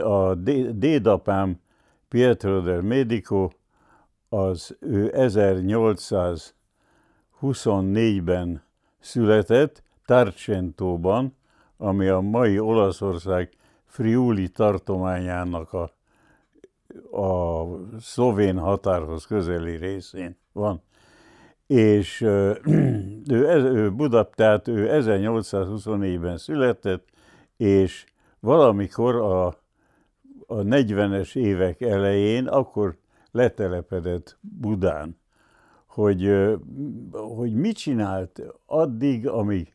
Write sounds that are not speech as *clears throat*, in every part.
a dédapám Pietro del Medico, az ő 1824-ben született Tarcentóban, ami a mai Olaszország Friuli tartományának a, a szlovén határhoz közeli részén van. És *clears throat* ő, ő Budapest, ő 1824-ben született, és valamikor a a 40-es évek elején, akkor letelepedett Budán, hogy, hogy mit csinált addig, amíg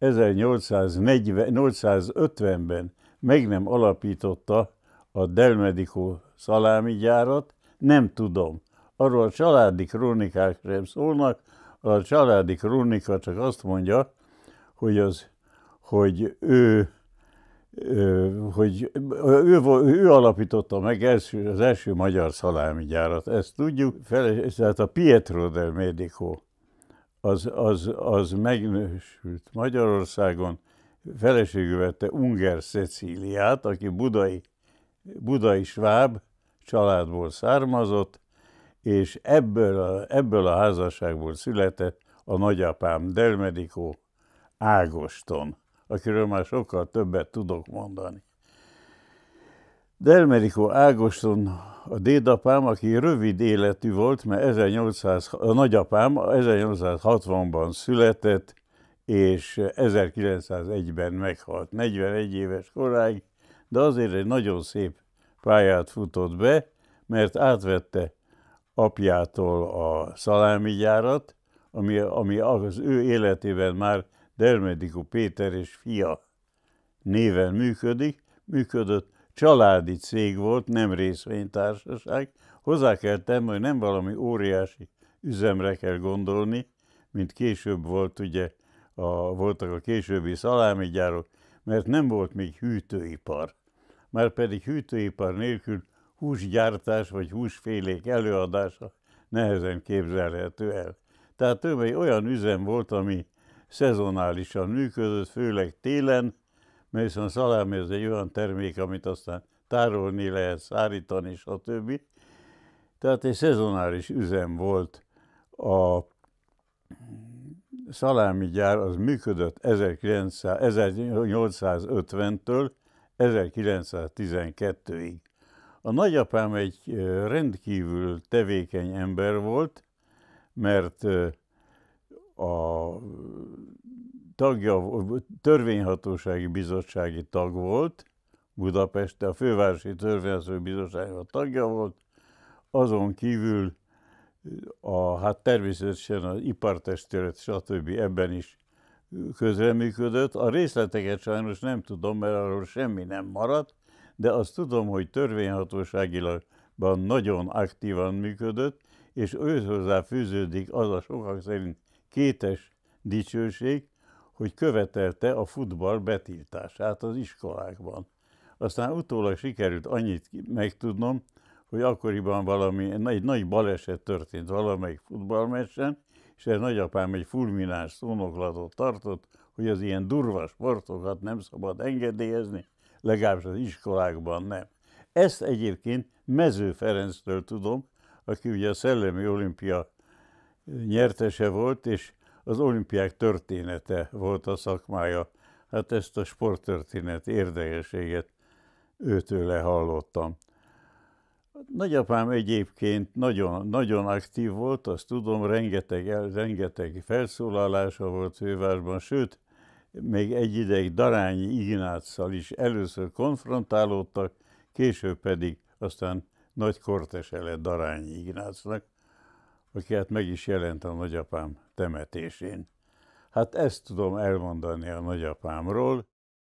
1850-ben meg nem alapította a Delmedico szalámi gyárat, nem tudom. Arról a családi krónikák sem szólnak, a családi krónika csak azt mondja, hogy, az, hogy ő hogy ő, ő alapította meg első, az első magyar szalámi gyárat, ezt tudjuk, tehát a Pietro del Medico, az, az, az megnősült Magyarországon, feleségül vette Unger Cecíliát, aki budai, budai sváb családból származott, és ebből a, ebből a házasságból született a nagyapám Delmedico Ágoston akiről már sokkal többet tudok mondani. Delmerico Ágoston a dédapám, aki rövid életű volt, mert 1800, a nagyapám 1860-ban született, és 1901-ben meghalt, 41 éves koráig, de azért egy nagyon szép pályát futott be, mert átvette apjától a szalámigyárat, ami, ami az ő életében már Dermedikó Péter és fia néven működik, működött, családi cég volt, nem részvénytársaság. Hozzá kell tenni, hogy nem valami óriási üzemre kell gondolni, mint később volt ugye, a, voltak a későbbi szalámigyárok, mert nem volt még hűtőipar. Már pedig hűtőipar nélkül húsgyártás vagy húsfélék előadása nehezen képzelhető el. Tehát ő olyan üzem volt, ami szezonálisan működött, főleg télen, mert hiszen a szalámi az egy olyan termék, amit aztán tárolni lehet, a stb. Tehát egy szezonális üzem volt a szalámi gyár az működött 1850-től 1912-ig. A nagyapám egy rendkívül tevékeny ember volt, mert a tagja, törvényhatósági bizottsági tag volt, Budapeste, a Fővárosi Törvényhatósági bizottsági tagja volt, azon kívül a, hát természetesen az ipartestület, stb. ebben is közreműködött. A részleteket sajnos nem tudom, mert arról semmi nem maradt, de azt tudom, hogy törvényhatóságilagban nagyon aktívan működött, és őhozzá fűződik az a sokak szerint Kétes dicsőség, hogy követelte a futball betiltását az iskolákban. Aztán utólag sikerült annyit megtudnom, hogy akkoriban valami, egy nagy baleset történt valamelyik futballmeccsen, és egy nagyapám egy fulminás szónoklatot tartott, hogy az ilyen durva sportokat nem szabad engedélyezni, legalábbis az iskolákban nem. Ezt egyébként Mező Ferenctől tudom, aki ugye a Szellemi Olimpia nyertese volt, és az olimpiák története volt a szakmája. Hát ezt a sporttörténet érdekességet őtőle hallottam. Nagyapám egyébként nagyon, nagyon aktív volt, azt tudom, rengeteg, rengeteg felszólalása volt fővárban, sőt, még egy ideig Darányi Ignáccal is először konfrontálódtak, később pedig aztán nagy kortese lett Darányi Ignácnak aki hát meg is jelent a nagyapám temetésén. Hát ezt tudom elmondani a nagyapámról.